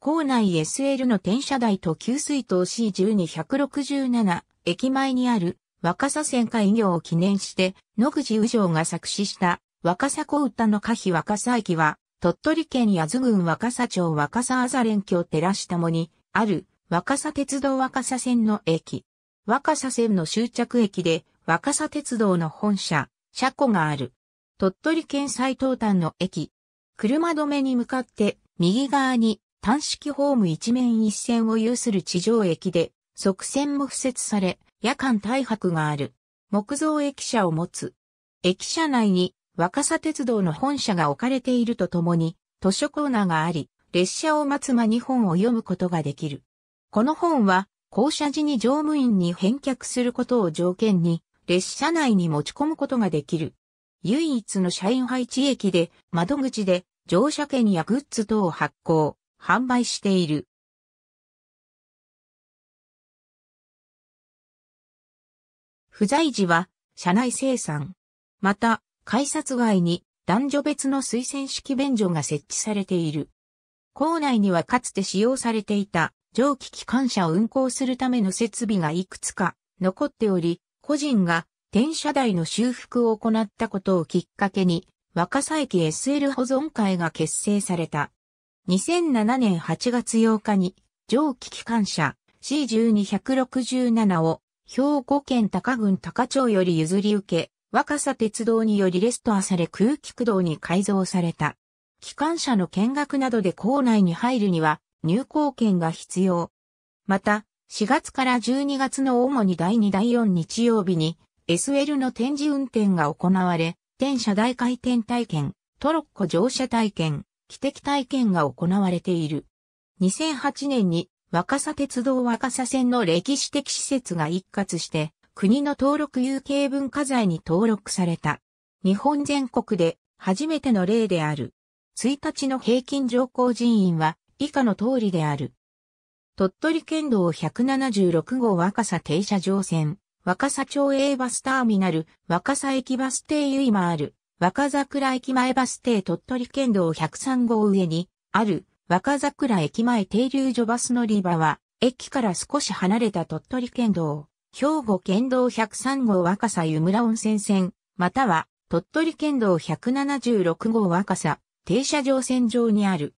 構内 SL の転車台と給水塔 C12167 駅前にある若狭線開業を記念して野口宇城が作詞した若狭小歌の歌碑若狭駅は鳥取県八津郡若狭町若狭あざ連らしたもにある若狭鉄道若狭線の駅。若狭線の終着駅で若狭鉄道の本社、車庫がある。鳥取県最東端の駅。車止めに向かって右側に単式ホーム一面一線を有する地上駅で、側線も付設され、夜間大白がある。木造駅舎を持つ。駅舎内に若狭鉄道の本社が置かれているとともに、図書コーナーがあり、列車を待つ間に本を読むことができる。この本は、降車時に乗務員に返却することを条件に、列車内に持ち込むことができる。唯一の社員配置駅で、窓口で、乗車券やグッズ等を発行、販売している。不在時は、社内生産。また、改札外に男女別の推薦式便所が設置されている。校内にはかつて使用されていた蒸気機関車を運行するための設備がいくつか残っており、個人が転車台の修復を行ったことをきっかけに、若狭駅 SL 保存会が結成された。2007年8月8日に、蒸気機関車 C12167 を兵庫県高郡高町より譲り受け、若狭鉄道によりレストアされ空気駆動に改造された。機関車の見学などで校内に入るには入校券が必要。また、4月から12月の主に第2第4日曜日に SL の展示運転が行われ、転車大回転体験、トロッコ乗車体験、汽笛体験が行われている。2008年に若狭鉄道若狭線の歴史的施設が一括して国の登録有形文化財に登録された。日本全国で初めての例である。1日の平均乗降人員は以下の通りである。鳥取県道176号若狭停車場線、若狭町営バスターミナル、若狭駅バス停ゆいまある。若桜駅前バス停鳥取県道103号上にある若桜駅前停留所バス乗り場は駅から少し離れた鳥取県道、兵庫県道103号若狭湯村温泉線、または鳥取県道176号若狭停車場線上にある。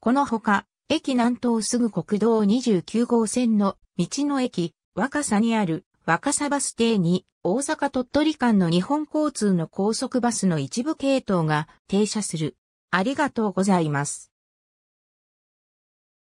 このほか、駅南東すぐ国道29号線の道の駅若狭にある若狭バス停に大阪鳥取間の日本交通の高速バスの一部系統が停車する。ありがとうございます。